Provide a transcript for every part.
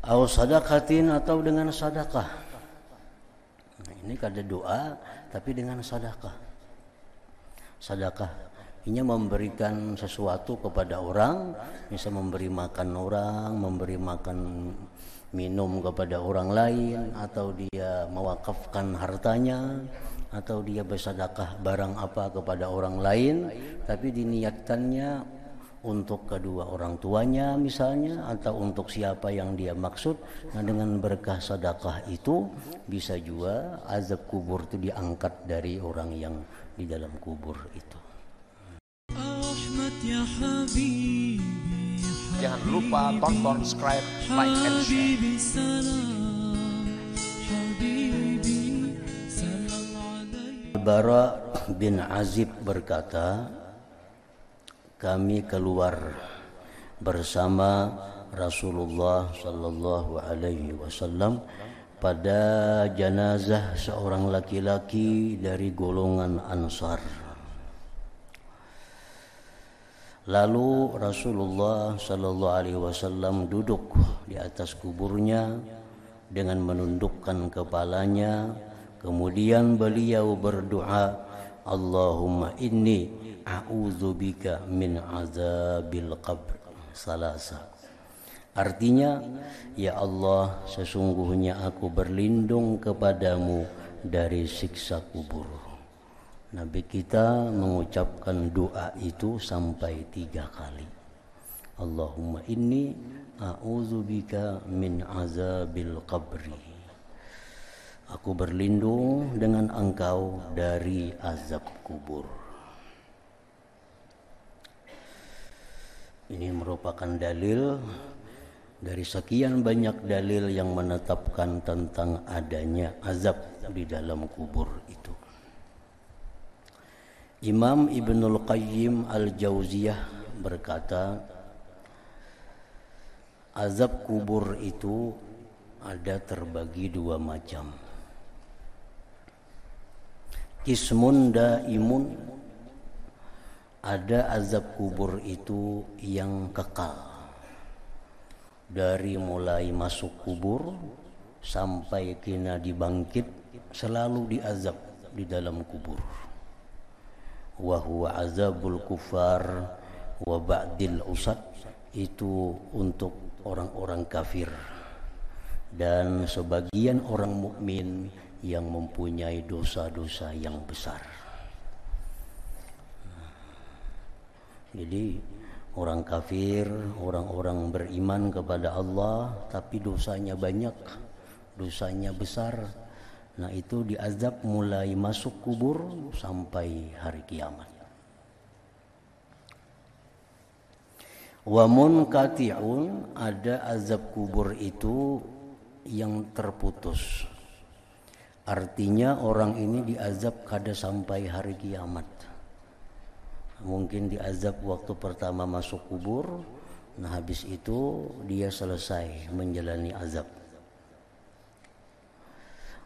Au sadakatin atau dengan sadakah. Nah, ini kada doa tapi dengan sadakah. Sadakah ini memberikan sesuatu kepada orang, bisa memberi makan orang, memberi makan minum kepada orang lain, atau dia mewakafkan hartanya, atau dia bersedekah barang apa kepada orang lain, tapi diniatkannya untuk kedua orang tuanya misalnya atau untuk siapa yang dia maksud nah dengan berkah sedekah itu bisa juga azab kubur itu diangkat dari orang yang di dalam kubur itu jangan lupa tonton subscribe like and share Bara bin Azib berkata kami keluar bersama Rasulullah sallallahu alaihi wasallam pada jenazah seorang laki-laki dari golongan Ansar. Lalu Rasulullah sallallahu alaihi wasallam duduk di atas kuburnya dengan menundukkan kepalanya, kemudian beliau berdoa Allahumma inni a'udzubika min azabil qabr salasa Artinya ya Allah sesungguhnya aku berlindung kepadamu dari siksa kubur Nabi kita mengucapkan doa itu sampai tiga kali Allahumma inni a'udzubika min azabil qabri Aku berlindung dengan engkau dari azab kubur. Ini merupakan dalil dari sekian banyak dalil yang menetapkan tentang adanya azab di dalam kubur itu. Imam Ibnul Qayyim Al-Jauziyah berkata, azab kubur itu ada terbagi dua macam. Ismun imun ada azab kubur itu yang kekal dari mulai masuk kubur sampai kena dibangkit selalu diazab di dalam kubur Wahuwa azabul kufar wa ba'dil usad itu untuk orang-orang kafir dan sebagian orang mukmin yang mempunyai dosa-dosa yang besar. Jadi orang kafir, orang-orang beriman kepada Allah tapi dosanya banyak, dosanya besar. Nah, itu diazab mulai masuk kubur sampai hari kiamat. Wamun katiun ada azab kubur itu yang terputus Artinya orang ini diazab kada sampai hari kiamat. Mungkin diazab waktu pertama masuk kubur, nah habis itu dia selesai menjalani azab.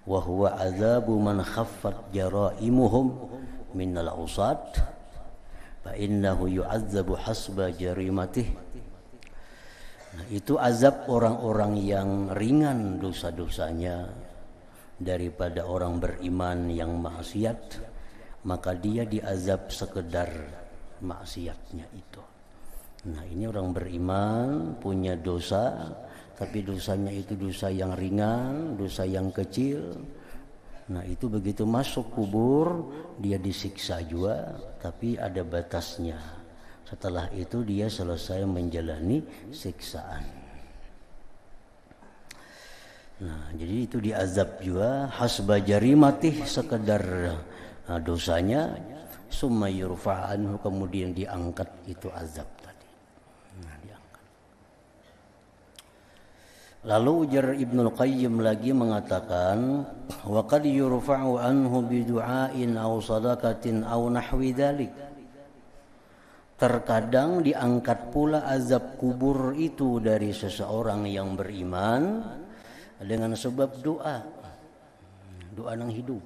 Wa azabu man khaffat jaraimuhum min al ausat, fa innahu yu'azzabu hasba jarimatih. Nah, itu azab orang-orang yang ringan dosa-dosanya, daripada orang beriman yang maksiat maka dia diazab sekedar maksiatnya itu nah ini orang beriman punya dosa tapi dosanya itu dosa yang ringan dosa yang kecil nah itu begitu masuk kubur dia disiksa juga tapi ada batasnya setelah itu dia selesai menjalani siksaan Nah, jadi itu diazab juga hasba jarimatih sekedar nah, dosanya sumayurfa'an kemudian diangkat itu azab tadi. Nah, diangkat. Lalu Ujar Ibnu Qayyim lagi mengatakan wa qad yurfa'u anhu bi du'ain aw sadaqatin aw nahwi dhalik. Terkadang diangkat pula azab kubur itu dari seseorang yang beriman dengan sebab doa doa nang hidup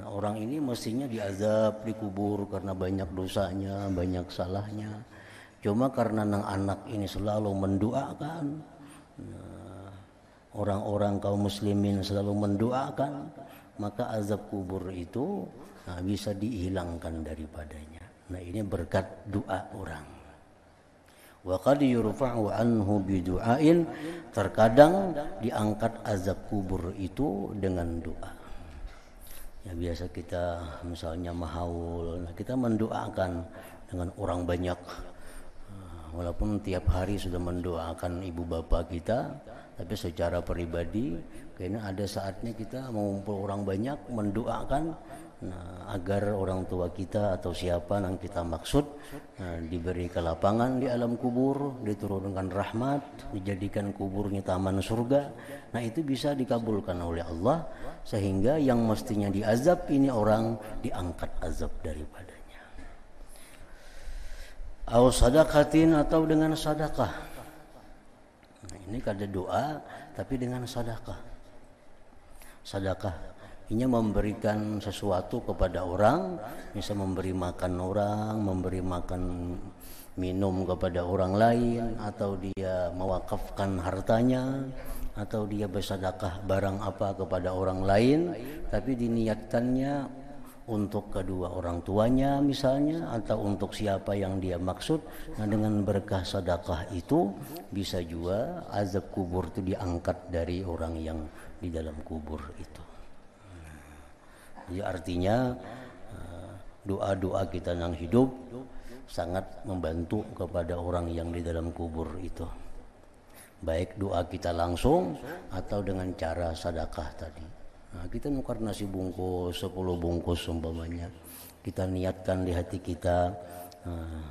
nah, orang ini mestinya diazab dikubur karena banyak dosanya banyak salahnya cuma karena nang anak ini selalu mendoakan orang nah, orang-orang kaum muslimin selalu mendoakan maka azab kubur itu nah, bisa dihilangkan daripadanya nah ini berkat doa orang wa qad yurfa'u anhu bidu'ain terkadang diangkat azab kubur itu dengan doa ya biasa kita misalnya mahaul nah, kita mendoakan dengan orang banyak ah, walaupun tiap hari sudah mendoakan ibu bapak kita tapi secara pribadi karena ada saatnya kita mengumpul orang banyak mendoakan Nah, agar orang tua kita atau siapa yang kita maksud nah, diberi kelapangan di alam kubur, diturunkan rahmat, dijadikan kuburnya taman surga. Nah, itu bisa dikabulkan oleh Allah sehingga yang mestinya diazab ini orang diangkat azab daripadanya. Au sadaqatin atau dengan sadaqah. Nah, ini kada doa tapi dengan sadaqah. Sadaqah ini memberikan sesuatu kepada orang bisa memberi makan orang memberi makan minum kepada orang lain atau dia mewakafkan hartanya atau dia bersedekah barang apa kepada orang lain tapi diniatkannya untuk kedua orang tuanya misalnya atau untuk siapa yang dia maksud nah dengan berkah sedekah itu bisa juga azab kubur itu diangkat dari orang yang di dalam kubur itu jadi ya, artinya eh, doa-doa kita yang hidup sangat membantu kepada orang yang di dalam kubur itu. Baik doa kita langsung atau dengan cara sadakah tadi. Nah, kita nukar nasi bungkus, 10 bungkus umpamanya. Kita niatkan di hati kita uh,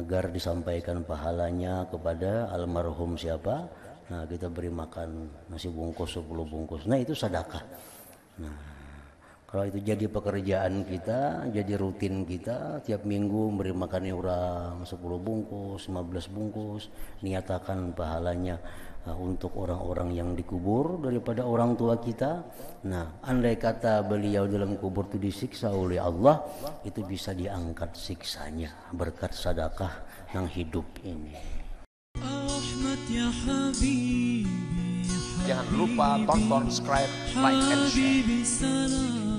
agar disampaikan pahalanya kepada almarhum siapa. Nah, kita beri makan nasi bungkus, 10 bungkus. Nah, itu sadakah. Nah, kalau itu jadi pekerjaan kita, jadi rutin kita, tiap minggu memberi makan orang 10 bungkus, 15 bungkus, niatakan pahalanya uh, untuk orang-orang yang dikubur daripada orang tua kita. Nah, andai kata beliau dalam kubur itu disiksa oleh Allah, itu bisa diangkat siksanya berkat sadakah yang hidup ini. Ya Jangan lupa tonton, subscribe, like, and share.